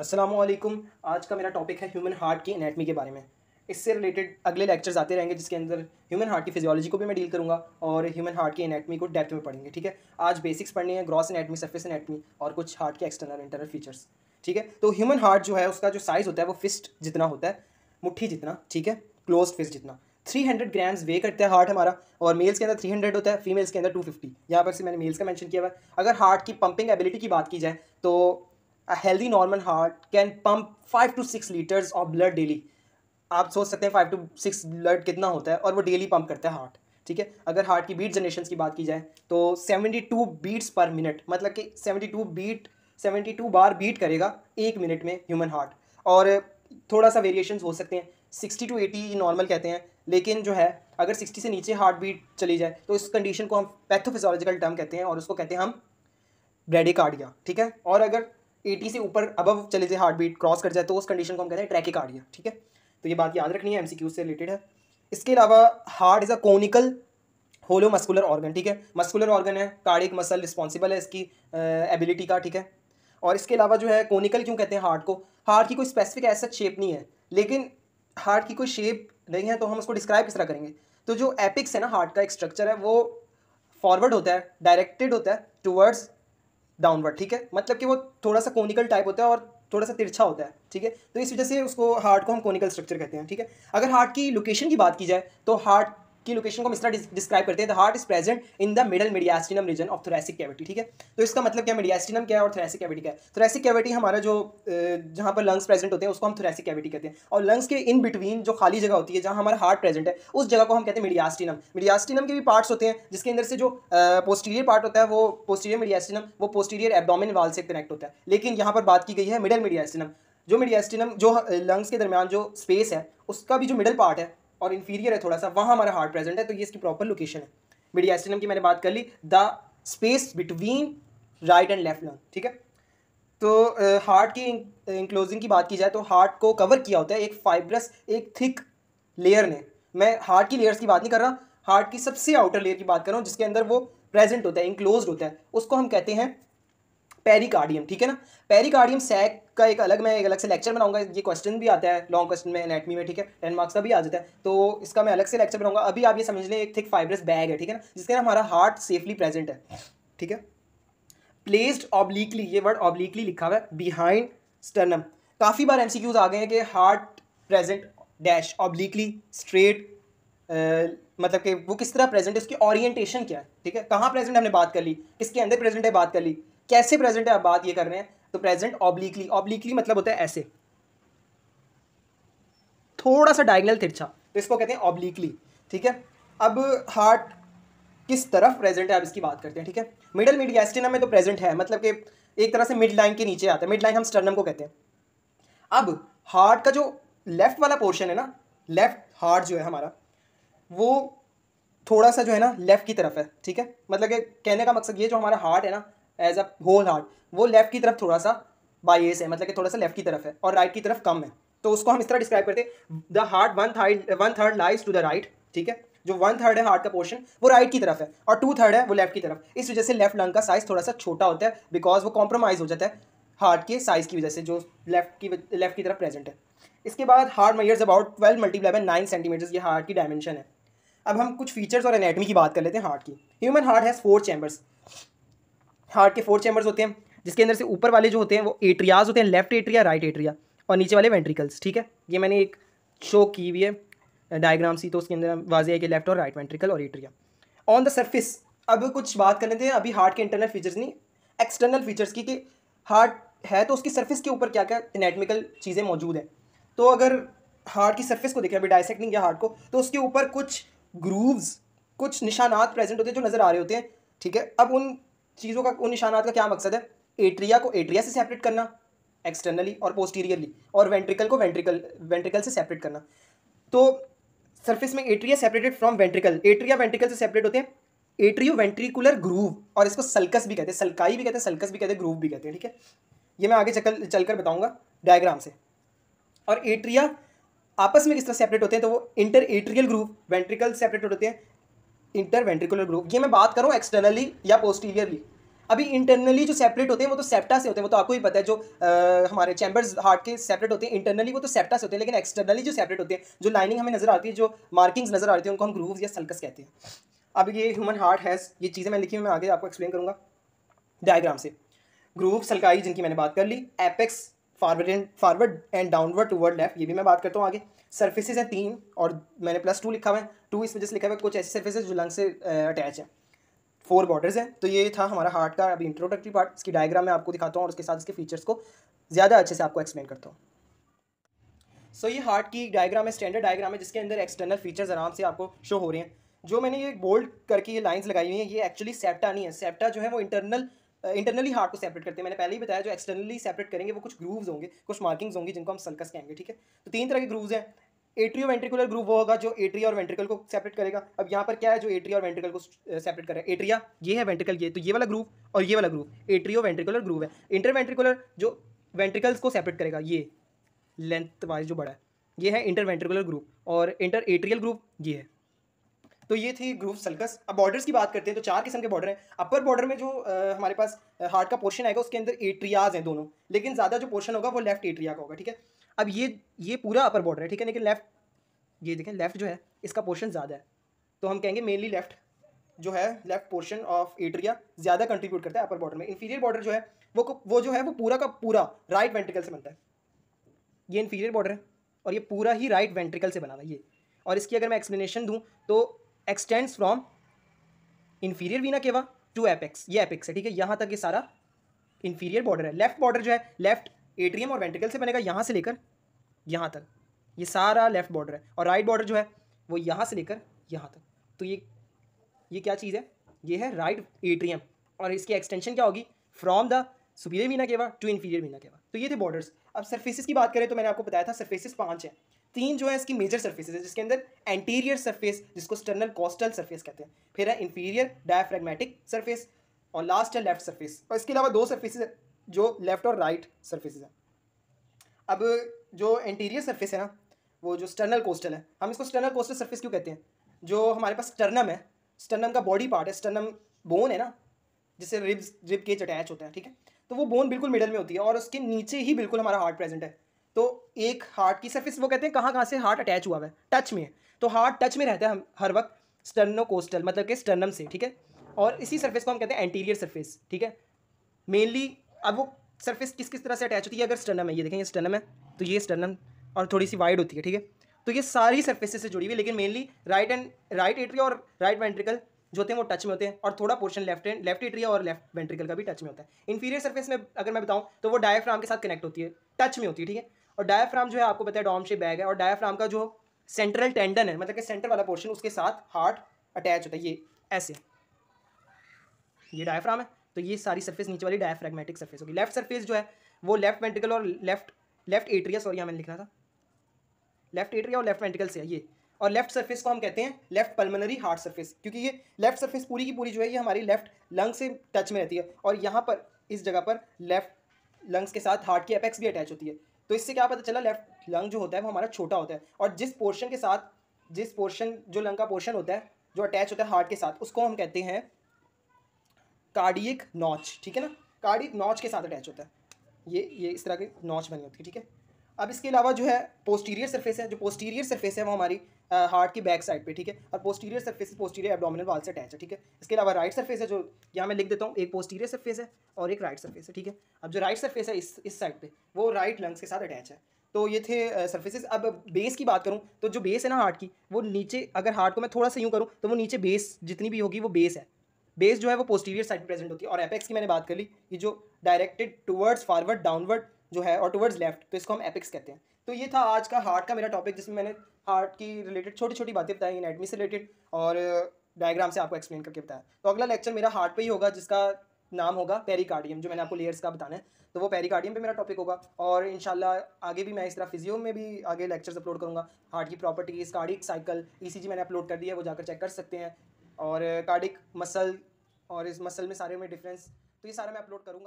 असलम आज का मेरा टॉपिक है ह्यूमन हार्ट की एनाटमी के बारे में इससे रिलेटेड अगले लेक्चर्स आते रहेंगे जिसके अंदर ह्यूमन हार्ट की फिजियोलॉजी को भी मैं डील करूँगा और ह्यूमन हार्ट की एनेटमी को डेप्थ में पढ़ेंगे ठीक है आज बेसिक्स पढ़ने हैं ग्रॉस एनेटमी सर्फेस एनाटमी और कुछ हार्ट के एक्सटर्नल इंटरनल फीचर्स ठीक है तो ह्यूमन हार्ट जो है उसका जो साइज़ होता है वो फिस्ट जितना होता है मुट्ठी जितना ठीक है क्लोज फिस्ट जितना 300 ग्राम्स वे करता है हार्ट हमारा और मेल्स के अंदर 300 होता है फीमेल्स के अंदर 250 यहाँ पर से मैंने मेल्स का मेंशन किया हुआ है अगर हार्ट की पंपिंग एबिलिटी की बात की जाए तो a healthy normal heart can pump five to six litres of blood daily आप सोच सकते हैं फाइव टू सिक्स ब्लड कितना होता है और वो डेली पम्प करता है हार्ट ठीक है अगर हार्ट की बीट जनरेशन की बात की जाए तो seventy two beats per minute मतलब कि seventy two beat seventy two बार बीट करेगा एक मिनट में ह्यूमन हार्ट और थोड़ा सा वेरिएशन हो सकते हैं सिक्सटी टू एटी नॉर्मल कहते हैं लेकिन जो है अगर सिक्सटी से नीचे हार्ट बीट चली जाए तो इस कंडीशन को हम पैथोफिजोलॉजिकल टर्म कहते हैं और उसको कहते हैं हम ब्रेडिकार्डिया ठीक है और अगर एटी से ऊपर अबव चले जाए हार्ट बीट क्रॉस कर जाए तो उस कंडीशन को हम कहते हैं कार्डिया ठीक है तो ये बात याद रखनी है एमसीक्यू से रिलेटेड है इसके अलावा heart is a conical hollow muscular organ ठीक है मस्कुलर ऑर्गन है कार्डिक मसल रिस्पॉन्सिबल है इसकी एबिलिटी का ठीक है और इसके अलावा जो है कोनिकल क्यों कहते हैं हार्ट को हार्ट की कोई स्पेसिफिक ऐसा शेप नहीं है लेकिन हार्ट की कोई शेप नहीं है तो हम उसको डिस्क्राइब किस तरह करेंगे तो जो एपिक्स है ना हार्ट का एक स्ट्रक्चर है वो फॉरवर्ड होता है डायरेक्टेड होता है टूवर्ड्स डाउनवर्ड ठीक है मतलब कि वो थोड़ा सा कोनिकल टाइप होता है और थोड़ा सा तिरछा होता है ठीक है तो इस वजह से उसको हार्ट को हम कोनिकल स्ट्रक्चर कहते हैं ठीक है अगर हार्ट की लोकेशन की बात की जाए तो हार्ट की लोकेशन को हम इस तरह डिस्क्राइब करते हैं the heart is present in the middle mediastinum region of thoracic cavity ठीक है तो इसका मतलब क्या मीडियास्टिनम क्या है और थोरेसिक कैविटी क्या है थोरेसिक कैविटी हमारा जो जहाँ पर लंग्स प्रेजेंट होते हैं उसको हम थोरेसिक कैविटी कहते हैं और लंग्स के इन बिटवीन जो खाली जगह होती है जहाँ हमारा हार्ट प्रेजेंट है उस जगह को हम कहते हैं मीडियास्टिनम मीडियास्टिनम के भी पार्ट्स होते हैं जिसके अंदर से जो पोस्टीरियर पार्ट होता है वो पोस्टीरियर मीडियास्टिनम वो पोस्टीरियर एबडोमिन वाल से कनेक्ट होता है लेकिन यहाँ पर बात की गई है मिडल मीडियास्टिनम जो मीडियास्टिनम जो लंग्स के दरमियान जो स्पेस है उसका भी जो मिडल पार्ट है और इन्फीरियर है थोड़ा सा वहाँ हमारा हार्ट प्रेजेंट है तो ये इसकी प्रॉपर लोकेशन है मिडियास्टिनम की मैंने बात कर ली the space between right and left lung ठीक है तो हार्ट की इंक्लोजिंग की बात की जाए तो हार्ट को कवर किया होता है एक फाइब्रस एक थिक लेयर ने मैं हार्ट की लेयर्स की बात नहीं कर रहा हार्ट की सबसे आउटर लेयर की बात कर रहा हूँ जिसके अंदर वो प्रेजेंट होता है इंक्लोज होता है उसको हम कहते हैं पेरिकार्डियम ठीक है ना पेरिकार्डियम सैक का एक अलग मैं एक अलग से लेक्चर बनाऊंगा ये क्वेश्चन भी आता है लॉन्ग क्वेश्चन में एनेटमी में ठीक है टेन मार्क्स का भी आ जाता है तो इसका मैं अलग से लेक्चर बनाऊंगा अभी आप ये समझ लें एक थिक फाइब्रस बैग है ठीक है ना जिसके ना हमारा हार्ट सेफली प्रेजेंट है ठीक है प्लेस्ड ऑब्लिकली ये वर्ड ऑब्लिकली लिखा हुआ है बिहाइंड स्टर्नम काफ़ी बार क्यूज आ गए हैं कि heart present dash obliquely straight मतलब कि वो किस तरह प्रेजेंट है उसकी ओरिएंटेशन क्या है ठीक है कहाँ प्रेजेंट हमने बात कर ली किसके अंदर प्रेजेंट है बात कर ली कैसे प्रेजेंट है आप बात ये कर रहे हैं तो प्रेजेंट ऑब्लिकली ऑब्लिकली मतलब होता है ऐसे थोड़ा सा डायगनल तिरछा तो इसको कहते हैं ऑब्लिकली ठीक है अब हार्ट किस तरफ प्रेजेंट है आप इसकी बात करते हैं ठीक है मिडल मिड गैस्टिनम में तो प्रेजेंट है मतलब कि एक तरह से मिड लाइन के नीचे आता है मिड लाइन हम स्टर्नम को कहते हैं अब हार्ट का जो लेफ्ट वाला पोर्शन है ना लेफ्ट हार्ट जो है हमारा वो थोड़ा सा जो है ना लेफ़्ट की तरफ है ठीक है मतलब कि कहने का मकसद ये जो हमारा हार्ट है ना एज अ होल हार्ट वो लेफ्ट की तरफ थोड़ा सा बाईस है मतलब कि थोड़ा सा लेफ्ट की तरफ है और राइट की तरफ कम है तो उसको हम इस तरह डिस्क्राइब करते हैं the heart one third one third lies to the right ठीक है जो वन थर्ड है हार्ट का पोर्शन वो राइट की तरफ है और टू थर्ड है वो लेफ्ट की तरफ इस वजह से लेफ्ट लंग का साइज थोड़ा सा छोटा होता है बिकॉज वो कॉम्प्रोमाइज़ हो जाता है हार्ट के साइज की वजह से जो लेफ्ट की लेफ्ट की तरफ प्रेजेंट है इसके बाद heart measures about twelve multiply by nine centimetres ये हार्ट की डायमेंशन है अब हम कुछ फीचर्स और एनेटमी की बात कर लेते हैं हार्ट की human heart has four chambers heart के फोर चैम्बर्स होते हैं जिसके अंदर से ऊपर वाले जो होते हैं वो एट्रियाज होते हैं लेफ्ट एट्रिया राइट एट्रिया और नीचे वाले वेंट्रिकल्स ठीक है ये मैंने एक शो की हुई है डायग्राम सी तो उसके अंदर वाजह है कि लेफ्ट और राइट वेंट्रिकल और एट्रिया ऑन द सर्फिस अब कुछ बात कर लेते हैं अभी हार्ट के इंटरनल फीचर्स नहीं एक्सटर्नल फीचर्स की कि हार्ट है तो उसकी सर्फिस के ऊपर क्या क्या एनेटमिकल चीज़ें मौजूद हैं तो अगर हार्ट की सर्फिस को देखें अभी डायसेक्टिंग या हार्ट को तो उसके ऊपर कुछ ग्रूव्स कुछ निशानात प्रेजेंट होते हैं जो नज़र आ रहे होते हैं ठीक है अब उन चीज़ों का उन निशानात का क्या मकसद है एट्रिया को एट्रिया से सेपरेट करना एक्सटर्नली और पोस्टीरियरली और वेंट्रिकल को वेंट्रिकल वेंट्रिकल से सेपरेट करना तो सरफेस में atria separated from ventricle atria ventricle से सेपरेट होते हैं एट्रियो वेंट्रिकुलर ग्रूव और इसको सल्कस भी कहते हैं सल्काई भी कहते हैं सल्कस भी कहते हैं ग्रूव भी कहते हैं ठीक है ये मैं आगे चल चल कर डायग्राम से और एट्रिया आपस में किस तरह सेपरेट होते हैं तो वो interatrial groove ventricle separate होते हैं इंटरवेंट्रिकुलर ग्रुप ये मैं बात करूँ एक्सटर्नली या पोस्टीरियरली अभी इंटरनली जो सेपरेट होते हैं वो तो सेप्टा से होते हैं वो तो आपको ही पता है जो आ, हमारे चैम्बर्स हार्ट के सेपरेट होते हैं इंटरनली वो तो सेप्टा से होते हैं लेकिन एक्सटर्नली जो सेपरेट होते हैं जो लाइनिंग हमें नजर आती है जो मार्किंग्स नजर आती है उनको हम ग्रूव्स या सल्कस कहते हैं अब ये ह्यूमन हार्ट हैज़ ये चीज़ें मैं लिखी हुई मैं आगे आपको एक्सप्लेन करूँगा डायग्राम से ग्रूव सल्काई जिनकी मैंने बात कर ली apex forward and forward and downward to left ये भी मैं बात करता हूँ आगे सर्फेसिस हैं तीन और मैंने प्लस टू लिखा हुआ है टू इस वजह से लिखा हुआ है कुछ ऐसी सर्फेसिस जो लंग से अटैच है फोर बॉर्डर्स हैं तो ये था हमारा हार्ट का अभी इंट्रोडक्टरी पार्ट इसकी डायग्राम मैं आपको दिखाता हूँ और उसके साथ इसके फीचर्स को ज़्यादा अच्छे से आपको एक्सप्लेन करता हूँ सो so, ये हार्ट की डायग्राम है स्टैंडर्ड डायग्राम है जिसके अंदर एक्सटर्नल फीचर्स आराम से आपको शो हो रहे हैं जो मैंने ये बोल्ड करके ये लाइंस लगाई हुई हैं ये एक्चुअली सेप्टा नहीं है सेप्टा जो है वो इंटरनल इंटरनली हार्ट को सेपरेट करते हैं मैंने पहले ही बताया जो एक्सटर्नली सेपरेट करेंगे वो कुछ ग्रूव्स होंगे कुछ मार्किंग्स होंगे जिनको हम सल्कस कहेंगे ठीक है तो तीन तरह के ग्रूव्स हैं एट्रियो वेंट्रिकुलर ग्रूव वो होगा जो एट्रिया और वेंट्रिकल को सेपरेट करेगा अब यहाँ पर क्या है जो एट्रिया और वेंट्रिकल को सेपरेट कर रहा है एट्रिया ये है वेंट्रिकल ये तो ये वाला ग्रूव और ये वाला ग्रूव एट्रियो वेंट्रिकुलर ग्रूव है इंटर वेंट्रिकुलर जो वेंट्रिकल्स को सेपरेट करेगा ये लेंथ वाइज जो बड़ा है ये है इंटर वेंट्रिकुलर ग्रूव और इंटर एट्रियल ग्रूव ये है तो ये थे ग्रूव सल्कस अब बॉर्डर्स की बात करते हैं तो चार किस्म के बॉर्डर हैं अपर बॉर्डर में जो आ, हमारे पास हार्ट का पोर्शन आएगा उसके अंदर एट्रियाज हैं दोनों लेकिन ज़्यादा जो पोर्शन होगा वो लेफ्ट एट्रिया का होगा ठीक है अब ये ये पूरा अपर बॉर्डर है ठीक है लेकिन लेफ्ट ये देखें लेफ्ट जो है इसका पोर्शन ज़्यादा है तो हम कहेंगे मेनली लेफ्ट जो है लेफ्ट पोर्शन ऑफ एट्रिया ज़्यादा कंट्रीब्यूट करता है अपर बॉर्डर में इन्फीरियर बॉर्डर जो है वो वो जो है वो पूरा का पूरा राइट वेंट्रिकल से बनता है ये इन्फीरियर बॉर्डर है और ये पूरा ही राइट वेंट्रिकल से बना हुआ है ये और इसकी अगर मैं एक्सप्लेनेशन दूँ तो एक्सटेंड्स फ्रॉम इन्फीरियर वीना केवा टू एपेक्स ये एपेक्स है ठीक है यहाँ तक ये सारा इन्फीरियर बॉर्डर है लेफ्ट बॉर्डर जो है लेफ्ट एट्रियम और वेंट्रिकल से बनेगा यहाँ से लेकर यहाँ तक ये सारा लेफ्ट बॉर्डर है और राइट बॉर्डर जो है वो यहाँ से लेकर यहाँ तक तो ये ये क्या चीज़ है ये है राइट एट्रियम और इसकी एक्सटेंशन क्या होगी फ्रॉम द सुपीरियर वीना केवा टू इन्फीरियर वीना केवा तो ये थे बॉर्डर्स अब सर्फेसिस की बात करें तो मैंने आपको बताया था सर्फेसिस पाँच है तीन जो है इसकी मेजर सर्फेसिस है जिसके अंदर एंटीरियर सर्फेस जिसको स्टर्नल कोस्टल सर्फेस कहते हैं फिर है इन्फीरियर डायफ्रेगमेटिक सर्फेस और लास्ट है लेफ्ट सर्फेस और इसके अलावा दो सर्फेसिस जो लेफ्ट और राइट सर्फेसिस हैं अब जो एंटीरियर सर्फेस है ना वो जो स्टर्नल कोस्टल है हम इसको स्टर्नल कोस्टल सर्फेस क्यों कहते हैं जो हमारे पास स्टर्नम है स्टर्नम का बॉडी पार्ट है स्टर्नम बोन है ना जिससे रिब्स रिब केज अटैच होता है ठीक है तो वो बोन बिल्कुल मिडल में होती है और उसके नीचे ही बिल्कुल हमारा हार्ट प्रेजेंट है तो एक हार्ट की सर्फिस वो कहते हैं कहाँ कहाँ से हार्ट अटैच हुआ है टच में है तो हार्ट टच में रहता है हम हर वक्त स्टर्नो कोस्टल मतलब कि स्टर्नम से ठीक है और इसी सर्फेस को हम कहते हैं एंटीरियर सर्फेस ठीक है मेनली अब वो सर्फेस किस किस तरह से अटैच होती है अगर स्टर्नम है ये देखें ये स्टर्नम है तो ये स्टर्नम और थोड़ी सी वाइड होती है ठीक है तो ये सारी सर्फेस से जुड़ी हुई लेकिन mainly right and right atria और राइट वेंट्रिकल जो होते हैं वो टच में होते हैं और थोड़ा portion left and left atria और लेफ्ट वेंट्रिकल का भी टच में होता है इन्फीरियर सर्फेस में अगर मैं बताऊँ तो वो डायफ्राम के साथ कनेक्ट होती है टच में होती है ठीक है और डायफ्राम जो है आपको पता है डॉम शेप बैग है और डायफ्राम का जो सेंट्रल टेंडन है मतलब कि सेंटर वाला पोर्शन उसके साथ हार्ट अटैच होता है ये ऐसे ये डायफ्राम है तो ये सारी सर्फेस नीचे वाली डायफ्रेगमेटिक सर्फेस होगी लेफ्ट सर्फेस जो है वो लेफ्ट वेंटिकल और लेफ्ट लेफ्ट एट्रिया सॉरी यहाँ मैंने लिखना था लेफ्ट एट्रिया और लेफ्ट वेंटिकल से है ये और लेफ्ट सर्फेस को हम कहते हैं लेफ्ट पल्मनरी हार्ट सर्फेस क्योंकि ये लेफ्ट सर्फेस पूरी की पूरी जो है ये हमारी लेफ्ट लंग से टच में रहती है और यहाँ पर इस जगह पर लेफ्ट लंग्स के साथ हार्ट की अपेक्स भी अटैच होती है तो इससे क्या पता चला लेफ्ट लंग जो होता है वो हमारा छोटा होता है और जिस पोर्शन के साथ जिस पोर्शन जो लंग का पोर्शन होता है जो अटैच होता है हार्ट के साथ उसको हम कहते हैं कार्डियक नॉच ठीक है ना कार्डियक नॉच के साथ अटैच होता है ये ये इस तरह की नॉच बनी होती है ठीक है अब इसके अलावा जो है पोस्टीरियर सरफेस है जो पोस्टीरियर सरफेस है वो हमारी हार्ट की बैक साइड पे ठीक है और पोस्टीरियर सरफेस पोस्टीरियर एब्डोमिनल वाल से अटैच है ठीक है इसके अलावा राइट सरफेस है जो यहाँ मैं लिख देता हूँ एक पोस्टीरियर सरफेस है और एक राइट सरफेस है ठीक है अब जो राइट सरफेस है इस इस साइड पे वो राइट लंग्स के साथ अटैच है तो ये थे सर्फेसिस अब बेस की बात करूँ तो जो बेस है ना हार्ट की वो नीचे अगर हार्ट को मैं थोड़ा सा यूँ करूँ तो वो नीचे बेस जितनी भी होगी वो बेस है बेस जो है वो पोस्टीरियर साइड प्रेजेंट होती है और एपेक्स की मैंने बात कर ली कि जो डायरेक्टेड टुवर्ड्स फॉरवर्ड डाउनवर्ड जो है और टुवर्ड्स लेफ्ट तो इसको हम एपिक्स कहते हैं तो ये था आज का हार्ट का मेरा टॉपिक जिसमें मैंने हार्ट की रिलेटेड छोटी छोटी बातें बताई एनाटमी से रिलेटेड और डायग्राम से आपको एक्सप्लेन करके बताया तो अगला लेक्चर मेरा हार्ट पे ही होगा जिसका नाम होगा पेरिकार्डियम जो मैंने आपको लेयर्स का बताना है तो वो पेरिकार्डियम पे मेरा टॉपिक होगा और इंशाल्लाह आगे भी मैं इस तरह फिजियो में भी आगे लेक्चर्स अपलोड करूँगा हार्ट की प्रॉपर्टीज़ कार्डिक साइकिल ईसीजी मैंने अपलोड कर दिया है वो जाकर चेक कर सकते हैं और कार्डिक मसल और इस मसल में सारे में डिफरेंस तो ये सारा मैं अपलोड करूँगा